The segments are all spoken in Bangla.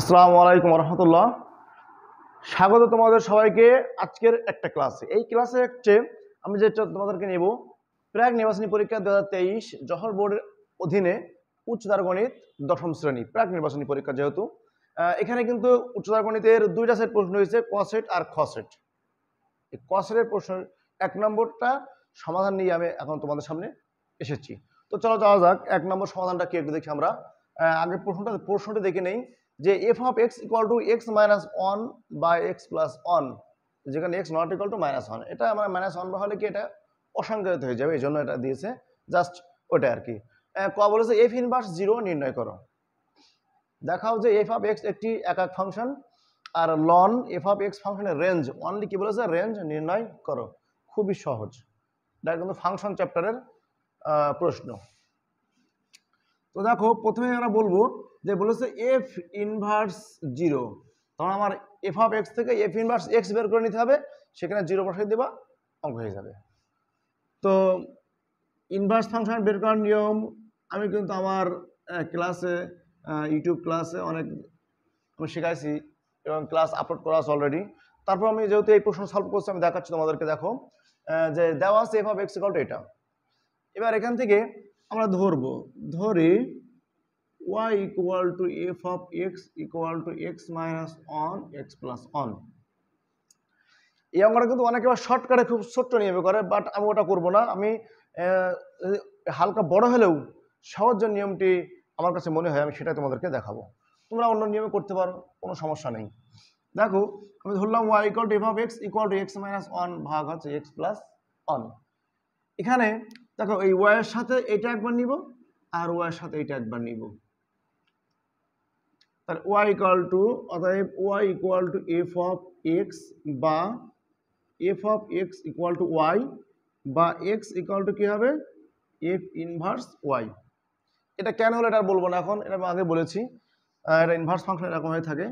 আসসালামু আলাইকুম রহমতুল্লাহ স্বাগত তোমাদের সবাইকে আজকের একটা ক্লাসে এই ক্লাসে হচ্ছে আমি যেটা তোমাদেরকে নেব প্রাক নির্বাচনী পরীক্ষা দু হাজার তেইশ জহর বোর্ডের অধীনে উচ্চতার গণিত দশম শ্রেণী প্রাক নির্বাচনী পরীক্ষা যেহেতু এখানে কিন্তু উচ্চতার গণিতের দুইটা সেট প্রশ্ন হয়েছে ক সেট আর খ সেট এই ক সেটের প্রশ্ন এক নম্বরটা সমাধান নিয়ে আমি এখন তোমাদের সামনে এসেছি তো চলো যাওয়া যাক এক নম্বর সমাধানটা কি একটু দেখি আমরা আগে প্রশ্নটা প্রশ্নটা দেখে নেই যে f of x equal to x minus one বা এক্স প্লাস ওয়ান যেখানে x not equal to minus one এটা আমার মাইনাস ওয়ান হলে কি এটা অসংজ্ঞায়িত হয়ে যাবে এই জন্য এটা দিয়েছে জাস্ট ওটা আর কি ক বলেছে এফ ইনভার্স জিরো নির্ণয় করো দেখাও যে এফ অফ এক্স একটি এক এক ফাংশন আর লন এফ অফ এক্স ফাংশনের রেঞ্জ অনলি কী বলেছে রেঞ্জ নির্ণয় করো খুবই সহজ এটা কিন্তু ফাংশন চ্যাপ্টারের প্রশ্ন তো দেখো প্রথমে আমরা বলবো যে বলেছে এফ ইনভার্স জিরো তখন আমার এফ অফ এক্স থেকে এফ ইনভার্স এক্স বের করে নিতে হবে সেখানে জিরো বসাই দেবা অঙ্ক হয়ে যাবে তো ইনভার্স ফাংশন বের করার নিয়ম আমি কিন্তু আমার ক্লাসে ইউটিউব ক্লাসে অনেক আমি শেখাইছি এবং ক্লাস আপলোড করা আছে অলরেডি তারপর আমি যেহেতু এই প্রশ্ন সলভ করছি আমি দেখাচ্ছি তোমাদেরকে দেখো যে দেওয়া আছে এফ অফ এক্স এটা এবার এখান থেকে আমরা ধরবো ধরি y equal to f of x equal to x minus 1 x plus 1 এই অঙ্কটা কিন্তু অনেকে আবার শর্টকাটে খুব ছোট্ট নিয়মে করে বাট আমি ওটা করব না আমি হালকা বড় হলেও সহজ নিয়মটি আমার কাছে মনে হয় আমি সেটা তোমাদেরকে দেখাবো তোমরা অন্য নিয়মে করতে পারো কোনো সমস্যা নেই দেখো আমি ধরলাম y equal to f of x equal to x minus one ভাগ হচ্ছে এক্স প্লাস ওয়ান এখানে দেখো এই ওয়াইয়ের সাথে এটা একবার নিব আর ওয়াইয়ের সাথে এটা একবার নিব তাহলে ওয়াই ইকুয়াল টু অতএব y equal to f of x বা f of x equal to y বা এক্স ইকুয়াল টু কী হবে এফ ইনভার্স ওয়াই এটা কেন হলো এটা বলবো না এখন এটা আমি আগে বলেছি এটা ইনভার্স ফাংশন এরকম হয়ে থাকে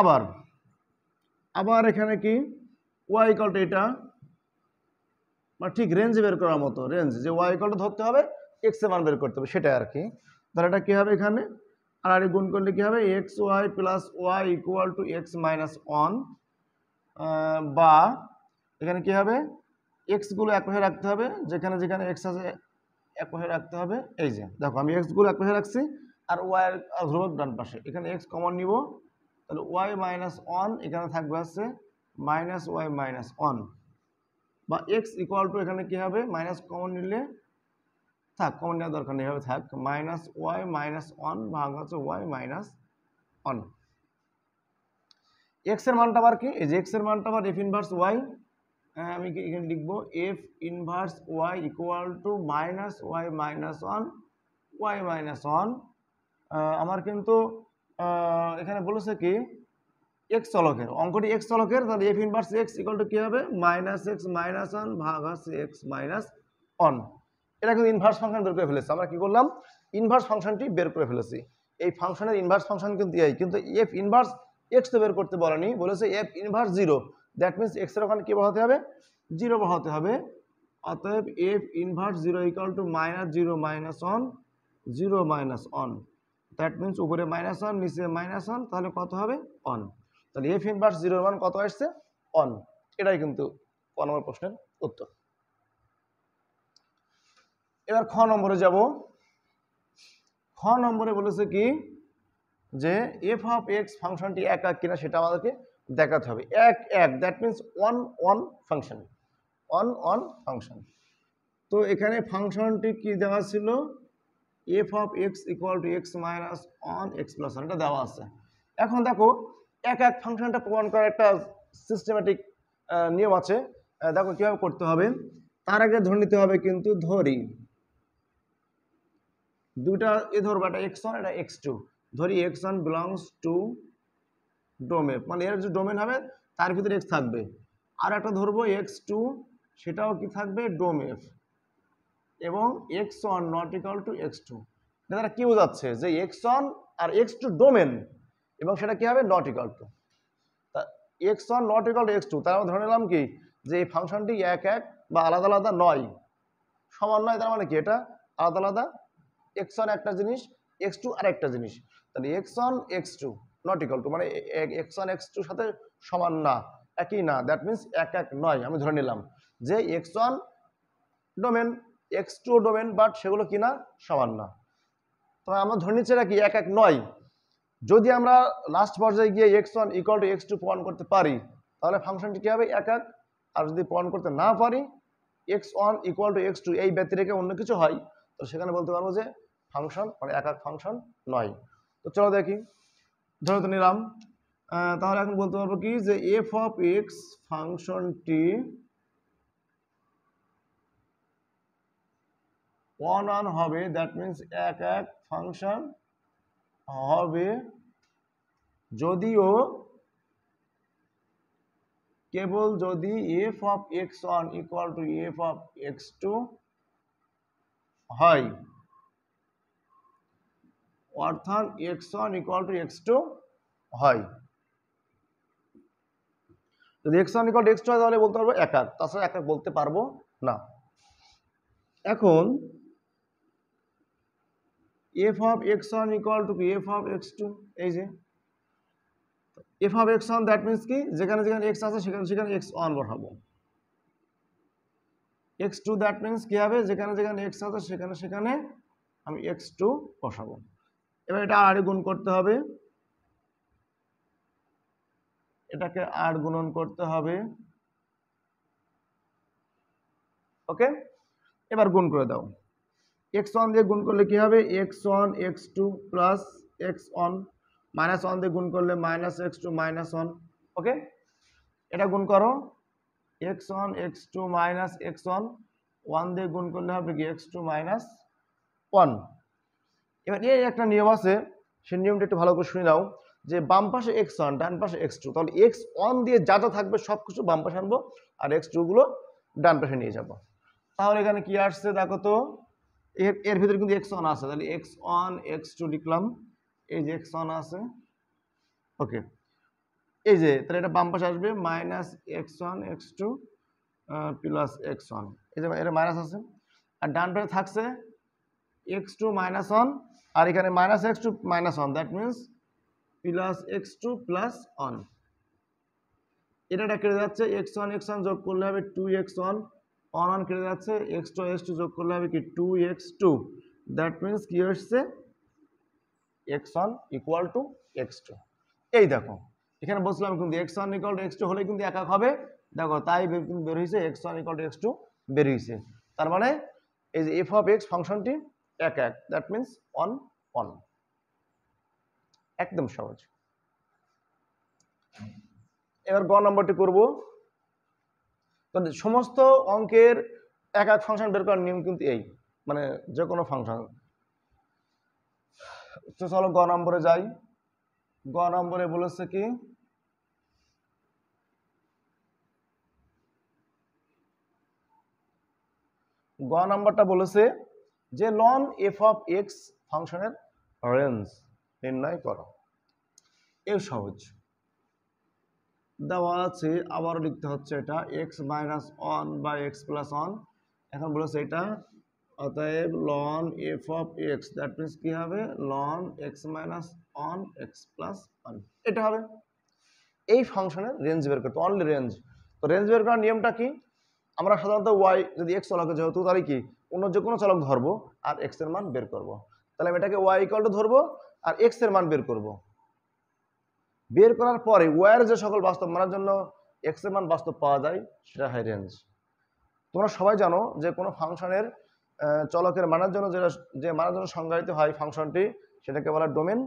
আবার আবার এখানে কি ওয়াই ইকুয়াল টু এটা মানে ঠিক রেঞ্জ বের করার মতো রেঞ্জ যে ওয়াই ইকুয়াল টু ধরতে হবে এক্স এর মান বের করতে হবে সেটাই আর কি তাহলে এটা কী হবে এখানে আর আরে গুণ করলে কী হবে x y plus y equal to x minus one বা এখানে কী হবে এক্সগুলো এক রাখতে হবে যেখানে যেখানে এক্স আছে এক রাখতে হবে এই যে দেখো আমি এক্সগুলো এক পাশে রাখছি আর ওয়াইয়ের ধ্রুবক ডান পাশে এখানে এক্স কমন নিব তাহলে ওয়াই মাইনাস ওয়ান এখানে থাকবে আছে মাইনাস ওয়াই মাইনাস ওয়ান বা এক্স ইকুয়াল টু এখানে কী হবে মাইনাস কমন নিলে থাক কমন নেওয়ার দরকার নেই এভাবে থাক মাইনাস ওয়াই মাইনাস ওয়ান ভাগ হচ্ছে ওয়াই মাইনাস ওয়ান এক্স এর মানটা আবার কি এই যে এক্স এর মানটা আবার এফ ইনভার্স ওয়াই আমি কি এখানে লিখবো f inverse y equal to minus y minus one y minus one আমার কিন্তু এখানে বলেছে কি এক্স চলকের অঙ্কটি এক্স চলকের তাহলে f inverse x equal to কী হবে মাইনাস এক্স মাইনাস ওয়ান ভাগ আছে এক্স মাইনাস ওয়ান এটা কিন্তু ইনভার্স ফাংশন বের করে ফেলেছে আমরা কি করলাম ইনভার্স ফাংশনটি বের করে ফেলেছি এই ফাংশনের ইনভার্স ফাংশন কিন্তু এই কিন্তু এফ ইনভার্স এক্স তো বের করতে বলেনি বলেছে f inverse zero that means এক্সের ওখানে কি বসাতে হবে জিরো বসাতে হবে অতএব f inverse zero equal to minus zero minus one zero minus one that means উপরে মাইনাস ওয়ান নিচে মাইনাস ওয়ান তাহলে কত হবে অন তাহলে এফ ইনভার্স জিরোর মান কত আসছে অন এটাই কিন্তু ক নম্বর প্রশ্নের উত্তর এবার খ নম্বরে যাব খ নম্বরে বলেছে কি যে এফ অফ এক্স ফাংশনটি এক এক কিনা সেটা আমাদেরকে দেখাতে হবে এক এক that means one one function one one function তো এখানে ফাংশনটি কি দেওয়া ছিল f of x equal to x minus one x plus ওয়ানটা দেওয়া আছে এখন দেখো এক এক ফাংশনটা প্রমাণ করার একটা সিস্টেমেটিক নিয়ম আছে দেখো কীভাবে করতে হবে তার আগে ধরে নিতে হবে কিন্তু ধরি দুইটা এ ধরবো এটা এক্স ওয়ান এটা এক্স টু ধরি x one belongs to domain মানে এর যে ডোমেন হবে তার ভিতরে এক্স থাকবে আর একটা ধরবো এক্স টু সেটাও কি থাকবে ডোমেফ এবং x one not equal to x two এটা তারা কি বোঝাচ্ছে যে এক্স ওয়ান আর এক্স টু ডোমেন এবং সেটা কি হবে নট ইকাল টু তা x one not equal to x two তার ধরে নিলাম কি যে এই ফাংশনটি এক এক বা আলাদা আলাদা নয় সমান নয় তার মানে কি এটা আলাদা আলাদা এক্স ওয়ান একটা জিনিস এক্স টু আর একটা জিনিস তাহলে x one x two not equal to মানে এক্স ওয়ান এক্স টুর সাথে সমান না একই না দ্যাট মিন্স এক এক নয় আমি ধরে নিলাম যে x one domain x two domain but সেগুলো কি না সমান না তবে আমরা ধরে নিচ্ছি কি এক এক নয় যদি আমরা লাস্ট পর্যায়ে গিয়ে x one equal to x two প্রমাণ করতে পারি তাহলে ফাংশনটি কী হবে এক এক আর যদি প্রমাণ করতে না পারি x one equal to x two এই ব্যতিরেকে অন্য কিছু হয় তো সেখানে বলতে পারবো যে ফাংশন মানে এক এক ফাংশন নয় তো চলো দেখি ধরে তো নিলাম তাহলে এখন বলতে পারবো কি যে এফ অফ এক্স ফাংশনটি ওয়ান ওয়ান হবে দ্যাট মিন্স এক এক ফাংশন হবে যদিও কেবল যদি f of x one equal to f of x two হয় অর্থাৎ x one equal to x two হয় যদি x one equal to x two হয় তাহলে বলতে পারবো এক এক তাছাড়া এক বলতে পারবো না এখন f of x one equal to কি এফ অফ এক্স টু এই যে f of x one that means কি যেখানে যেখানে এক্স আছে সেখানে সেখানে এক্স ওয়ান বসাবো এক্স টু দ্যাট মিনস কী হবে যেখানে যেখানে এক্স আছে সেখানে সেখানে আমি এক্স টু বসাবো এবার এটা আর গুণ করতে হবে এটাকে আর গুণন করতে হবে ওকে এবার গুণ করে দাও এক্স ওয়ান দিয়ে গুণ করলে কি হবে x one x two plus x one minus one দিয়ে গুণ করলে minus x two minus one okay এটা গুণ করো x one x two minus x one one দিয়ে গুণ করলে হবে কি এক্স টু মাইনাস ওয়ান এবার এই একটা নিয়ম আছে সেই নিয়মটা একটু ভালো করে শুনে নাও যে বাম পাশে এক্স ওয়ান ডান পাশে এক্স টু তাহলে এক্স ওয়ান দিয়ে যা যা থাকবে সব কিছু বাম পাশে আনবো আর এক্স টুগুলো ডান পাশে নিয়ে যাব তাহলে এখানে কি আসছে দেখো তো এর এর ভিতরে কিন্তু এক্স ওয়ান আছে তাহলে এক্স ওয়ান এক্স টু লিখলাম এই যে এক্স ওয়ান আছে ওকে এই যে তাহলে এটা বাম পাশে আসবে minus x one x two plus x one এই যে এটা মাইনাস আছে আর ডান পাশে থাকছে এক্স টু মাইনাস ওয়ান আর এখানে minus x two minus one that means plus x two plus one এটা কেটে যাচ্ছে এক্স ওয়ান এক্স ওয়ান যোগ করলে হবে two x one one one কেটে যাচ্ছে এক্স টু এক্স টু যোগ করলে হবে কি two x two that means কী হচ্ছে x one equal to x two এই দেখো এখানে বসলাম কিন্তু x one equal to x two হলে কিন্তু এক এক হবে দেখো তাই কিন্তু বের হয়েছে x one equal to x two বের হয়েছে তার মানে এই যে এফ অফ এক্স ফাংশনটি এক এক দ্যাট মিন্স অন অন একদম সহজ এবার গ নম্বরটি করব তো সমস্ত অঙ্কের এক এক ফাংশন বের করার নিয়ম কিন্তু এই মানে যে কোনো ফাংশন তো চলো গ নম্বরে যাই গ নম্বরে বলেছে কি গ নাম্বারটা বলেছে যে লন এফ অফ এক্স ফাংশনের রেঞ্জ নির্ণয় করো এ সহজ দেওয়া আছে আবারও লিখতে হচ্ছে এটা এক্স মাইনাস ওয়ান বা এক্স প্লাস ওয়ান এখন বলেছে এটা অতএব ln f of x that means কী হবে ln x minus one x plus one এটা হবে এই ফাংশনের রেঞ্জ বের করতে অনলি রেঞ্জ তো রেঞ্জ বের করার নিয়মটা কি আমরা সাধারণত ওয়াই যদি এক্স চলাকে যেহেতু তাহলে কি অন্য যে কোনো চলক ধরবো আর এক্স এর মান বের করব। তাহলে আমি এটাকে ওয়াই ইকাল টু ধরবো আর এক্স এর মান বের করব। বের করার পরে ওয়াইয়ের যে সকল বাস্তব মানার জন্য এক্স এর মান বাস্তব পাওয়া যায় সেটা হাই রেঞ্জ তোমরা সবাই জানো যে কোনো ফাংশনের চলকের মানার জন্য যেটা যে মানার জন্য সংজ্ঞায়িত হয় ফাংশনটি সেটাকে বলা ডোমেন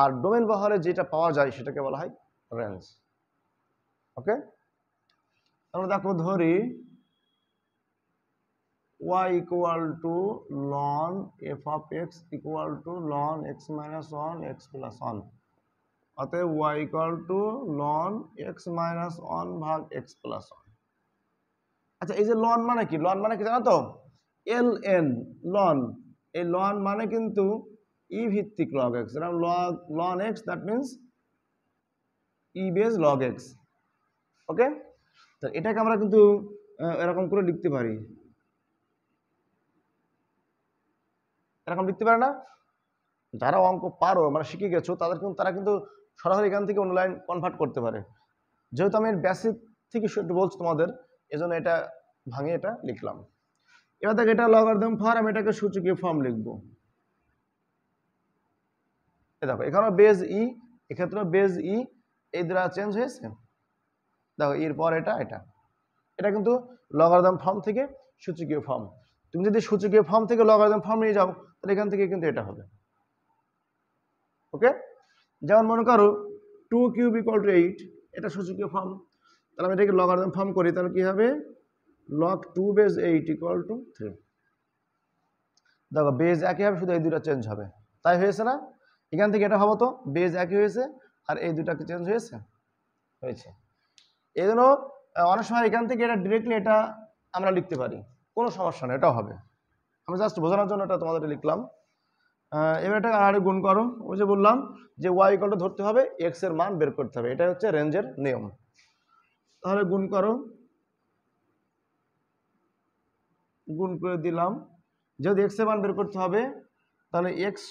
আর ডোমেন বহরে যেটা পাওয়া যায় সেটাকে বলা হয় রেঞ্জ ওকে তাহলে দেখো ধরি y equal to ln f of x equal to ln x minus one x plus one অতএব y equal to ln x minus one ভাগ এক্স প্লাস ওয়ান আচ্ছা এই যে লন মানে কি লন মানে কি জানো তো এল এন লন এই লন মানে কিন্তু ই e ভিত্তিক লগ এক্স যেরকম log ln x that means e base log x okay তো এটাকে আমরা কিন্তু এরকম করে লিখতে পারি এরকম লিখতে পারে না যারা অঙ্ক পারো মানে শিখে গেছো তাদের কিন্তু তারা কিন্তু সরাসরি এখান থেকে অন্য লাইন কনভার্ট করতে পারে যেহেতু আমি ব্যাসিক থেকে একটু বলছি তোমাদের এজন্য এটা ভাঙে এটা লিখলাম এবার দেখো এটা দাম ফর্ম আমি এটাকে সূচকীয় ফর্ম লিখব এ দেখো এখানেও বেজ ই e, এক্ষেত্রেও বেজ ই e, এই দ্বারা চেঞ্জ হয়েছে দেখো এরপর এটা এটা এটা কিন্তু দাম ফর্ম থেকে সূচকীয় ফর্ম তুমি যদি সূচকীয় ফর্ম থেকে লগারিদম ফর্ম নিয়ে যাও তাহলে এখান থেকে কিন্তু এটা হবে ওকে যেমন মনে করো two cube equal to eight এটা সূচকীয় ফর্ম তাহলে আমি এটাকে লগারিদম ফর্ম করি তাহলে কী হবে log two base eight equal to three দেখো বেজ একই হবে শুধু এই দুটো চেঞ্জ হবে তাই হয়েছে না এখান থেকে এটা হবো তো বেজ একই হয়েছে আর এই দুটা কি চেঞ্জ হয়েছে হয়েছে এই জন্য অনেক সময় এখান থেকে এটা ডিরেক্টলি এটা আমরা লিখতে পারি কোনো সমস্যা নেই এটাও হবে আমি জাস্ট বোঝানোর জন্য এটা তোমাদের লিখলাম এবার এটা আড়াআড়ি গুণ করো ওই যে বললাম যে ওয়াই কলটা ধরতে হবে এক্স এর মান বের করতে হবে এটা হচ্ছে রেঞ্জের নিয়ম তাহলে গুণ করো গুণ করে দিলাম যদি এক্স এর মান বের করতে হবে তাহলে এক্স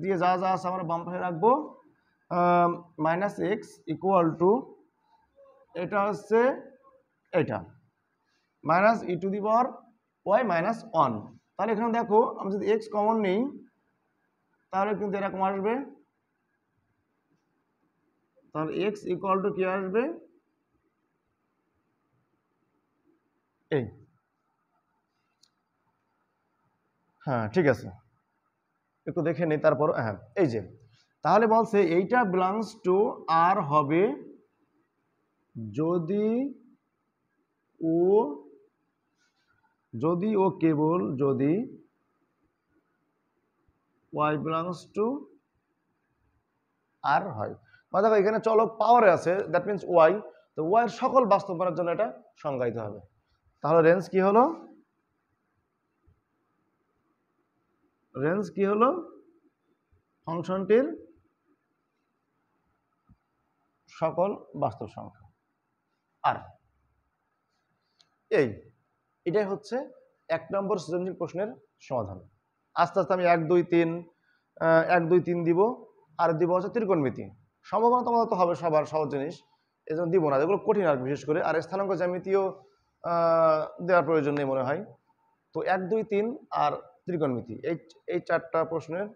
দিয়ে যা যা আছে আমরা বাম পাশে রাখবো মাইনাস এক্স ইকুয়াল টু এটা হচ্ছে এটা minus e to the power y minus one তাহলে এখানে দেখো আমি যদি এক্স কমন নেই তাহলে কিন্তু এরকম আসবে তাহলে এক্স ইকুয়াল টু কী আসবে এই হ্যাঁ ঠিক আছে একটু দেখে নিই তারপর হ্যাঁ এই যে তাহলে বলছে এইটা বিলংস টু আর হবে যদি ও যদি ও কেবল যদি ওয়াই বিলংস টু আর হয় মানে দেখো এখানে চলক পাওয়ারে আছে দ্যাট মিনস ওয়াই তো ওয়াইয়ের সকল বাস্তবায়নের জন্য এটা সংজ্ঞায়িত হবে তাহলে রেঞ্জ কি হলো রেঞ্জ কি হলো ফাংশনটির সকল বাস্তব সংখ্যা আর এই এটাই হচ্ছে এক নম্বর সৃজনশীল প্রশ্নের সমাধান আস্তে আস্তে আমি এক দুই তিন এক দুই তিন দিব আর দিব হচ্ছে ত্রিকোণমিতি সম্ভাবনা তোমাদের তো হবে সবার সহজ জিনিস এজন্য দিব না যেগুলো কঠিন আর বিশেষ করে আর স্থানাঙ্ক জ্যামিতিও দেওয়ার প্রয়োজন নেই মনে হয় তো এক দুই তিন আর ত্রিকোণমিতি এই এই চারটা প্রশ্নের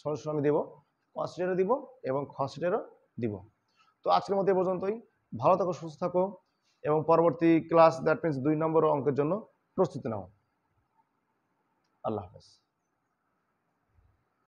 সদস্য আমি দেবো কনসিডারও দিব এবং খসিডারও দিব তো আজকের মধ্যে পর্যন্তই ভালো থাকো সুস্থ থাকো এবং পরবর্তী ক্লাস দ্যাট মিনস দুই নম্বর অঙ্কের জন্য প্রস্তুতি নাও আল্লাহ হাফেজ